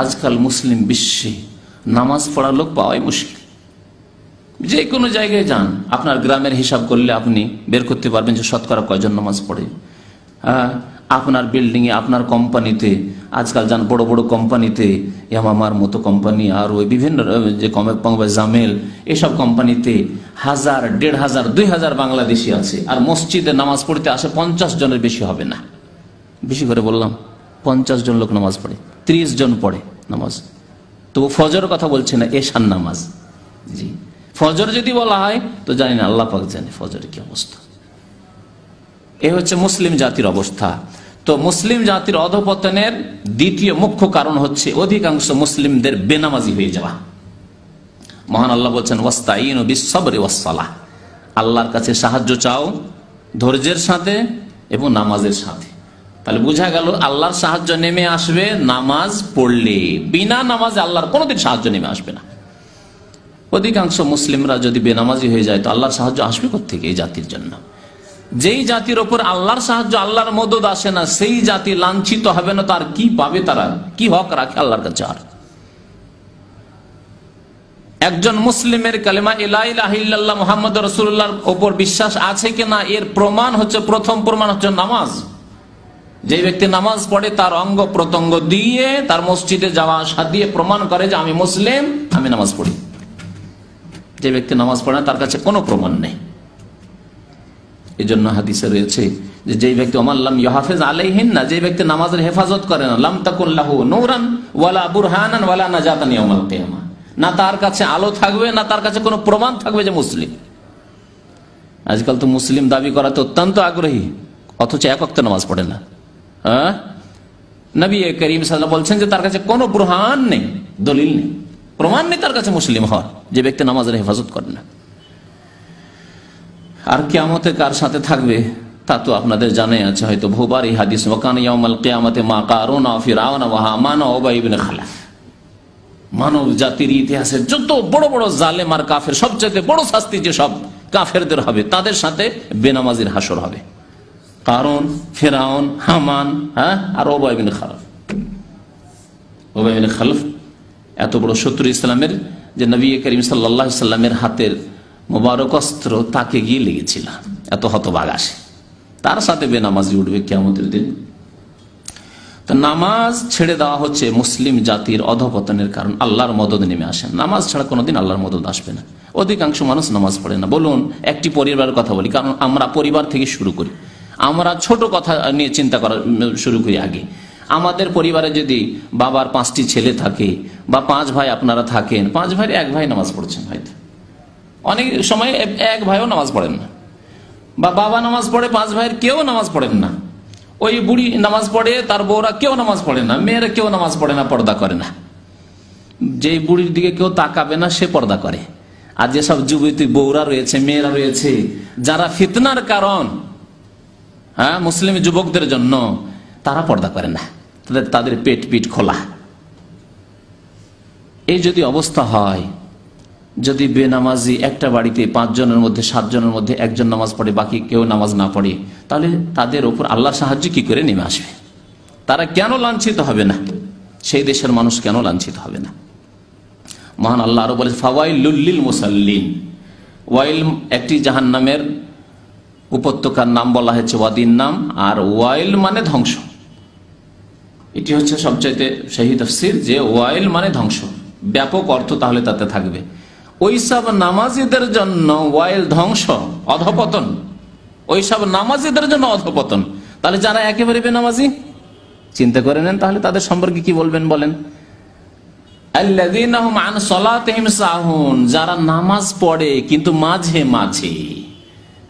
আজকাল মুসলিম বিশ্বে নামাজ পড়ার লোক পাওয়াই মুশকিল যে কোনো জায়গায় যান আপনার গ্রামের হিসাব করলে আপনি বের করতে পারবেন যে শতকরা কয়জন নামাজ পড়ে হ্যাঁ, আপনার বিল্ডিংয়ে আপনার কোম্পানিতে আজকাল যান বড় বড় কোম্পানিতে ইয়ামামার মতো কোম্পানি আর ওই বিভিন্ন যে জামেল এসব কোম্পানিতে হাজার দেড় হাজার দুই হাজার বাংলাদেশি আছে আর মসজিদে নামাজ পড়তে আসে পঞ্চাশ জনের বেশি হবে না বেশি করে বললাম পঞ্চাশ জন লোক নামাজ পড়ে ৩০ জন পড়ে নামাজ তো ফজর কথা বলছে না এশান নামাজ জি ফজর যদি বলা হয় তো জানি না আল্লাহ পাক জানে ফজর কি অবস্থা এ হচ্ছে মুসলিম জাতির অবস্থা তো মুসলিম জাতির অধপতনের দ্বিতীয় মুখ্য কারণ হচ্ছে অধিকাংশ মুসলিমদের বেনামাজি হয়ে যাওয়া মহান আল্লাহ বলছেন ওয়াস্তাইন ও বিশ্বরে ওয়াসালাহ আল্লাহর কাছে সাহায্য চাও ধৈর্যের সাথে এবং নামাজের সাথে তাহলে বুঝা গেল আল্লাহর সাহায্য নেমে আসবে নামাজ পড়লে বিনা নামাজে আল্লাহর কোনোদিন সাহায্য নেমে আসবে না অধিকাংশ মুসলিমরা যদি বেনামাজি হয়ে যায় তো আল্লাহর সাহায্য আসবে কোথেকে এই জাতির জন্য যেই জাতির ওপর আল্লাহর সাহায্য আল্লাহর মদত আসে না সেই জাতি লাঞ্ছিত হবে না তার কি পাবে তারা কি হক রাখে আল্লাহর কাছে আর একজন মুসলিমের কালেমা ইলাইল্লাহ মোহাম্মদ রসুল্লাহর ওপর বিশ্বাস আছে কিনা এর প্রমাণ হচ্ছে প্রথম প্রমাণ হচ্ছে নামাজ যে ব্যক্তি নামাজ পড়ে তার অঙ্গ প্রত্যঙ্গ দিয়ে তার মসজিদে যাওয়া আসা দিয়ে প্রমাণ করে যে আমি মুসলিম আমি নামাজ পড়ি যে ব্যক্তি নামাজ পড়ে না তার কাছে কোনো প্রমাণ নেই এই জন্য হাদিসে রয়েছে যে যেই ব্যক্তি অমাল্লাম ইহাফেজ আলাইহিন না যে ব্যক্তি নামাজের হেফাজত করে না লাম নৌরান ওয়ালা বুরহানান ওয়ালা নাজাতান ইয়াউমাল কিয়ামা না তার কাছে আলো থাকবে না তার কাছে কোনো প্রমাণ থাকবে যে মুসলিম আজকাল তো মুসলিম দাবি করাতে অত্যন্ত আগ্রহী অথচ এক নামাজ পড়ে না হ্যাঁ? নবী করিম সাল্লাহ বলছেন যে তার কাছে কোনো প্রহান নেই দলিল নেই প্রমাণ নেই তার কাছে মুসলিম হওয়ার যে ব্যক্তি নামাজের হেফাজত করে না আর কেয়ামতে কার সাথে থাকবে তা তো আপনাদের জানাই আছে হয়তো ভোবার এই হাদিস মকান কেয়ামতে মা কারণ ফিরাউন ওয়াহামান ওবাইবিন খালাফ মানব জাতির ইতিহাসে যত বড় বড় জালেম আর কাফের সবচেয়ে বড় শাস্তি যে সব কাফেরদের হবে তাদের সাথে বেনামাজির হাসর হবে কারণ ফেরাউন হামান হ্যাঁ আর ওবায়বিন খালফ ওবায়বিন খালফ এত বড় শত্রু ইসলামের যে নবী করিম সাল্লামের হাতের মোবারক অস্ত্র তাকে গিয়ে লেগেছিল এত হতবাগ আসে তার সাথে বেনামাজি উঠবে কেমতের দিন তো নামাজ ছেড়ে দেওয়া হচ্ছে মুসলিম জাতির অধপতনের কারণ আল্লাহর মদত নেমে আসে নামাজ ছাড়া কোনোদিন আল্লাহর মদত আসবে না অধিকাংশ মানুষ নামাজ পড়ে না বলুন একটি পরিবারের কথা বলি কারণ আমরা পরিবার থেকে শুরু করি আমরা ছোট কথা নিয়ে চিন্তা করা শুরু করি আগে আমাদের পরিবারে যদি বাবার পাঁচটি ছেলে থাকে বা পাঁচ ভাই আপনারা থাকেন পাঁচ ভাইয়ের এক ভাই নামাজ পড়ছেন হয়তো অনেক সময় এক ভাইও নামাজ পড়েন না বা বাবা নামাজ পড়ে পাঁচ ভাইয়ের কেউ নামাজ পড়েন না ওই বুড়ি নামাজ পড়ে তার বউরা কেউ নামাজ পড়ে না মেয়েরা কেউ নামাজ পড়ে না পর্দা করে না যেই বুড়ির দিকে কেউ তাকাবে না সে পর্দা করে আর যেসব যুবতী বউরা রয়েছে মেয়েরা রয়েছে যারা ফিতনার কারণ হ্যাঁ মুসলিম যুবকদের জন্য তারা পর্দা করে না তাদের তাদের পেট পিট খোলা এই যদি অবস্থা হয় যদি বেনামাজি একটা বাড়িতে পাঁচজনের মধ্যে সাতজনের মধ্যে একজন নামাজ পড়ে বাকি কেউ নামাজ না পড়ে তাহলে তাদের ওপর আল্লাহ সাহায্য কি করে নেমে আসবে তারা কেন লাঞ্ছিত হবে না সেই দেশের মানুষ কেন লাঞ্ছিত হবে না মহান আল্লাহ আরো বলে ফাওয়াইল মুসাল্লিন ওয়াইল একটি জাহান্নামের উপত্যকার নাম বলা হয়েছে ওয়াদির নাম আর ওয়াইল মানে ধ্বংস এটি হচ্ছে সবচাইতে শহীদ আফসির যে ওয়াইল মানে ধ্বংস ব্যাপক অর্থ তাহলে তাতে থাকবে ওইসব নামাজিদের জন্য ওয়াইল ধ্বংস অধপতন ওইসব নামাজিদের জন্য অধপতন তাহলে যারা একেবারে বেনামাজি চিন্তা করে নেন তাহলে তাদের সম্পর্কে কি বলবেন বলেন যারা নামাজ পড়ে কিন্তু মাঝে মাঝে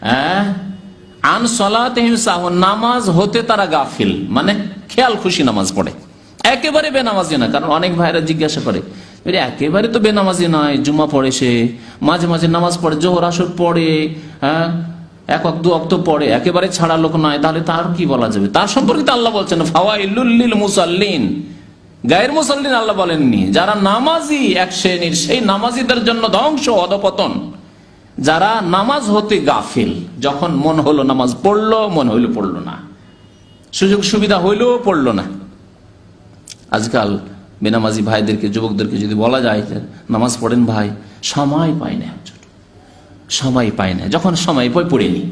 হ্যাঁ আন সলাতহিম সাহ নামাজ হতে তারা গাফিল মানে খেয়াল খুশি নামাজ পড়ে একেবারে বেনামাজি না কারণ অনেক ভাইরা জিজ্ঞাসা করে একেবারে তো বেনামাজি নয় জুমা পড়ে সে মাঝে মাঝে নামাজ পড়ে জোহর আসর পড়ে হ্যাঁ এক অক দু অক্ত পড়ে একেবারে ছাড়া লোক নয় তাহলে তার কি বলা যাবে তার সম্পর্কে আল্লাহ বলছেন ফাওয়াইলুল্লিল মুসাল্লিন গায়ের মুসাল্লিন আল্লাহ বলেননি যারা নামাজি এক শ্রেণীর সেই নামাজিদের জন্য ধ্বংস অধপতন যারা নামাজ হতে গাফিল যখন মন হলো নামাজ পড়লো মন হইলো পড়লো না সুযোগ সুবিধা হইলেও পড়লো না আজকাল বেনামাজি ভাইদেরকে যুবকদেরকে যদি বলা যায় নামাজ পড়েন ভাই সময় পায় না সময় পায় না যখন সময় পায় পড়ে নি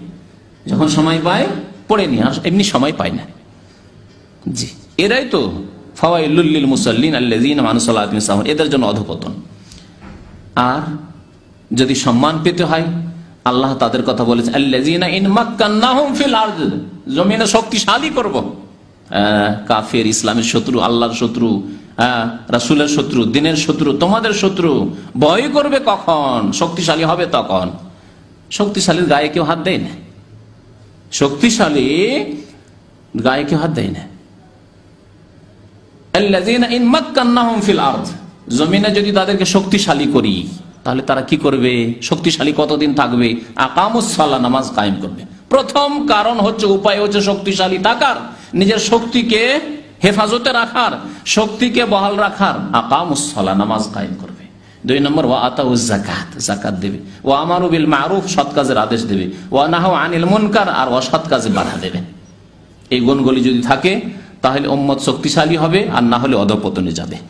যখন সময় পায় পড়ে নি আর এমনি সময় পায় না জি এরাই তো ফাওয়াইলুল্লিল মুসল্লিন আল্লাহ মানুষ এদের জন্য অধপতন আর যদি সম্মান পেতে হয় আল্লাহ তাদের কথা বলেছে জমিনে শক্তিশালী করব কাফের ইসলামের শত্রু আল্লাহর শত্রু রাসুলের শত্রু দিনের শত্রু তোমাদের শত্রু ভয় করবে কখন শক্তিশালী হবে তখন শক্তিশালীর গায়ে কেউ হাত দেয় না শক্তিশালী গায়ে কেউ হাত দেয় না জমিনে যদি তাদেরকে শক্তিশালী করি তাহলে তারা কি করবে শক্তিশালী কতদিন থাকবে আকামুসাল্লাহ নামাজ কায়েম করবে প্রথম কারণ হচ্ছে উপায় হচ্ছে শক্তিশালী থাকার নিজের শক্তিকে হেফাজতে রাখার শক্তিকে বহাল রাখার আকামুসাল্লাহ নামাজ কায়েম করবে দুই নম্বর ওয়া আতাউ জাকাত জাকাত দেবে ও আমারু বিল মারুফ সৎ কাজের আদেশ দেবে ওয়া নাহু আনিল মুনকার আর অসৎ কাজে বাধা দেবে এই গুণগুলি যদি থাকে তাহলে উম্মত শক্তিশালী হবে আর না হলে অধপতনে যাবে